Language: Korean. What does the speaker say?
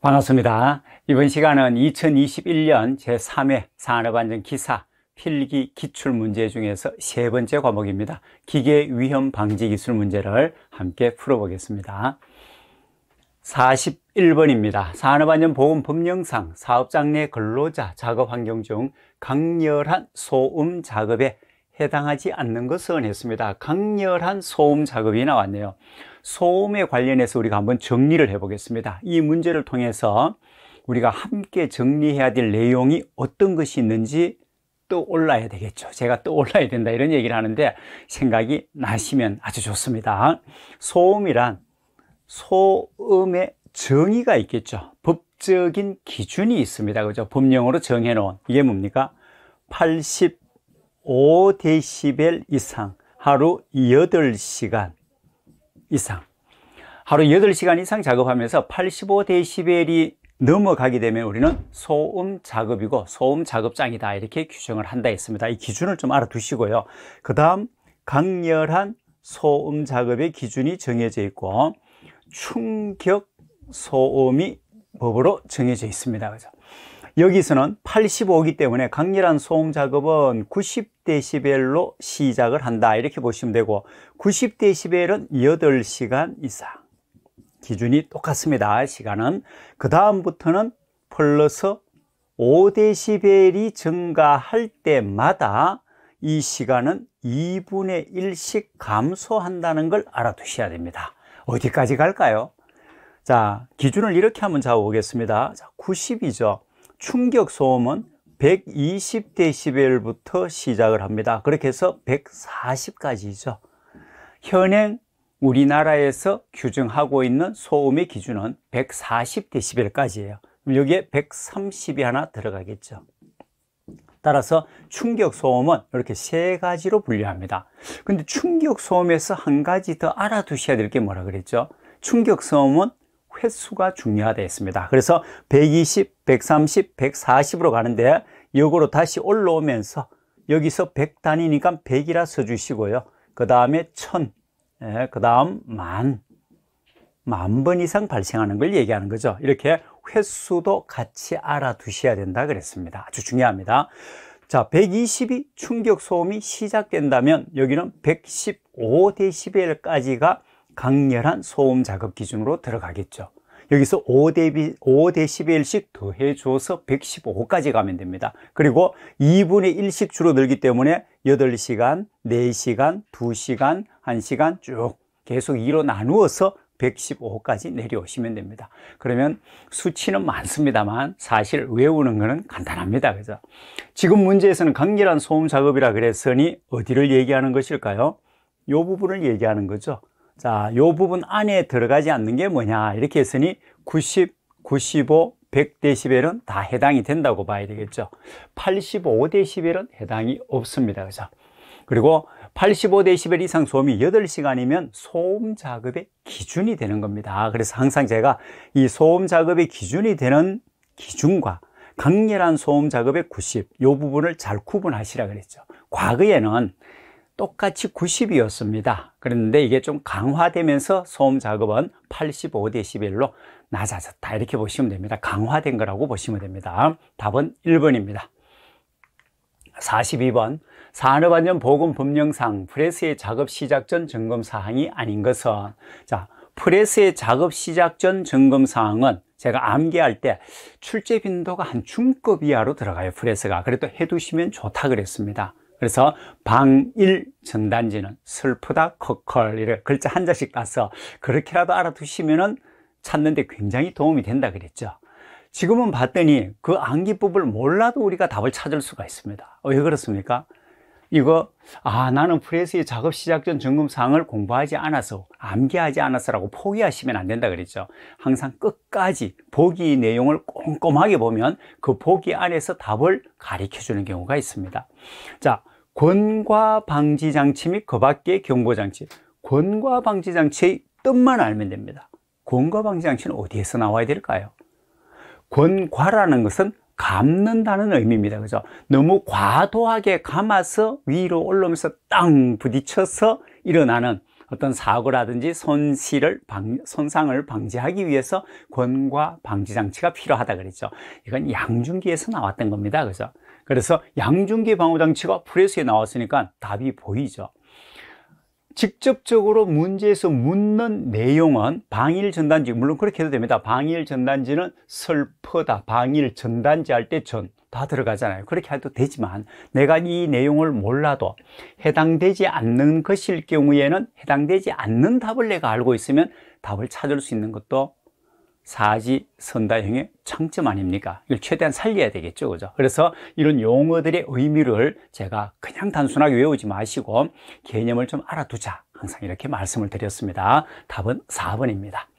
반갑습니다. 이번 시간은 2021년 제3회 산업안전 기사 필기 기출 문제 중에서 세 번째 과목입니다. 기계 위험 방지 기술 문제를 함께 풀어보겠습니다. 41번입니다. 산업안전보험법령상 사업장 내 근로자 작업 환경 중 강렬한 소음 작업에 해당하지 않는 것은 했습니다. 강렬한 소음 작업이 나왔네요. 소음에 관련해서 우리가 한번 정리를 해 보겠습니다. 이 문제를 통해서 우리가 함께 정리해야 될 내용이 어떤 것이 있는지 떠올라야 되겠죠. 제가 떠올라야 된다 이런 얘기를 하는데 생각이 나시면 아주 좋습니다. 소음이란 소음의 정의가 있겠죠. 법적인 기준이 있습니다. 그죠? 법령으로 정해 놓은 이게 뭡니까? 80 5데시벨 이상 하루 8시간 이상 하루 8시간 이상 작업하면서 85데시벨이 넘어가게 되면 우리는 소음 작업이고 소음 작업장이다 이렇게 규정을 한다 했습니다 이 기준을 좀 알아두시고요 그 다음 강렬한 소음 작업의 기준이 정해져 있고 충격 소음이 법으로 정해져 있습니다 그죠 여기서는 8 5기 때문에 강렬한 소음 작업은 9 0 d b 로 시작을 한다 이렇게 보시면 되고 9 0 d b 은 8시간 이상 기준이 똑같습니다 시간은 그 다음부터는 플러스 5 d b 이 증가할 때마다 이 시간은 2분의 1씩 감소한다는 걸 알아두셔야 됩니다 어디까지 갈까요? 자 기준을 이렇게 한번 잡아보겠습니다 자, 90이죠 충격 소음은 120dB부터 시작을 합니다. 그렇게 해서 140까지죠. 현행 우리나라에서 규정하고 있는 소음의 기준은 140dB까지예요. 여기에 130이 하나 들어가겠죠. 따라서 충격 소음은 이렇게 세 가지로 분류합니다. 근데 충격 소음에서 한 가지 더 알아두셔야 될 게 뭐라 그랬죠? 충격 소음은 횟수가 중요하다 했습니다. 그래서 120, 130, 140으로 가는데 역으로 다시 올라오면서 여기서 100 단위니까 100이라 써주시고요. 그 다음에 1000, 예, 그 다음 만, 만 번 이상 발생하는 걸 얘기하는 거죠. 이렇게 횟수도 같이 알아두셔야 된다 그랬습니다. 아주 중요합니다. 자, 120이 충격 소음이 시작된다면 여기는 115 데시벨까지가 강렬한 소음 작업 기준으로 들어가겠죠. 여기서 5대1 1씩 더해 줘서 115까지 가면 됩니다. 그리고 2분의 1씩 줄어들기 때문에 8시간, 4시간, 2시간, 1시간 쭉 계속 2로 나누어서 115까지 내려오시면 됩니다. 그러면 수치는 많습니다만 사실 외우는 것은 간단합니다. 그죠? 지금 문제에서는 강렬한 소음 작업이라 그랬으니 어디를 얘기하는 것일까요? 요 부분을 얘기하는 거죠. 자, 요 부분 안에 들어가지 않는 게 뭐냐 이렇게 했으니 90, 95, 100데시벨은 다 해당이 된다고 봐야 되겠죠. 85데시벨은 해당이 없습니다. 그죠? 그리고 85데시벨 이상 소음이 8시간이면 소음 작업의 기준이 되는 겁니다. 그래서 항상 제가 이 소음 작업의 기준이 되는 기준과 강렬한 소음 작업의 90, 요 부분을 잘 구분하시라 그랬죠. 과거에는 똑같이 90이었습니다. 그런데 이게 좀 강화되면서 소음 작업은 8 5데시로 낮아졌다. 이렇게 보시면 됩니다. 강화된 거라고 보시면 됩니다. 답은 1번입니다. 42번 산업안전 보건 법령상 프레스의 작업 시작 전 점검 사항이 아닌 것은 자 프레스의 작업 시작 전 점검 사항은 제가 암기할 때 출제 빈도가 한 중급 이하로 들어가요 프레스가 그래도 해두시면 좋다 그랬습니다 그래서 방일 전단지는 슬프다 커컬 이래 글자 한 자씩 따서 그렇게라도 알아두시면은 찾는데 굉장히 도움이 된다 그랬죠. 지금은 봤더니 그 암기법을 몰라도 우리가 답을 찾을 수가 있습니다. 어, 왜 그렇습니까? 이거 아 나는 프레스의 작업 시작 전 점검 사항을 공부하지 않아서 암기하지 않아서라고 포기하시면 안 된다 그랬죠. 항상 끝까지 보기 내용을 꼼꼼하게 보면 그 보기 안에서 답을 가리켜 주는 경우가 있습니다. 자, 권과 방지 장치 및 그 밖의 경고 장치 권과 방지 장치의 뜻만 알면 됩니다 권과 방지 장치는 어디에서 나와야 될까요? 권과라는 것은 감는다는 의미입니다 그죠? 너무 과도하게 감아서 위로 올라오면서 땅 부딪혀서 일어나는 어떤 사고라든지 손실을 방, 손상을 방지하기 위해서 권과 방지 장치가 필요하다 그랬죠. 이건 양준기에서 나왔던 겁니다. 그죠? 그래서 양중기 방어장치가 프레스에 나왔으니까 답이 보이죠 직접적으로 문제에서 묻는 내용은 방일 전단지 물론 그렇게 해도 됩니다 방일 전단지는 슬퍼다 방일 전단지 할 때 전 다 들어가잖아요 그렇게 해도 되지만 내가 이 내용을 몰라도 해당되지 않는 것일 경우에는 해당되지 않는 답을 내가 알고 있으면 답을 찾을 수 있는 것도 사지 선다형의 장점 아닙니까? 이걸 최대한 살려야 되겠죠. 그죠? 그래서 이런 용어들의 의미를 제가 그냥 단순하게 외우지 마시고 개념을 좀 알아두자. 항상 이렇게 말씀을 드렸습니다. 답은 4번입니다.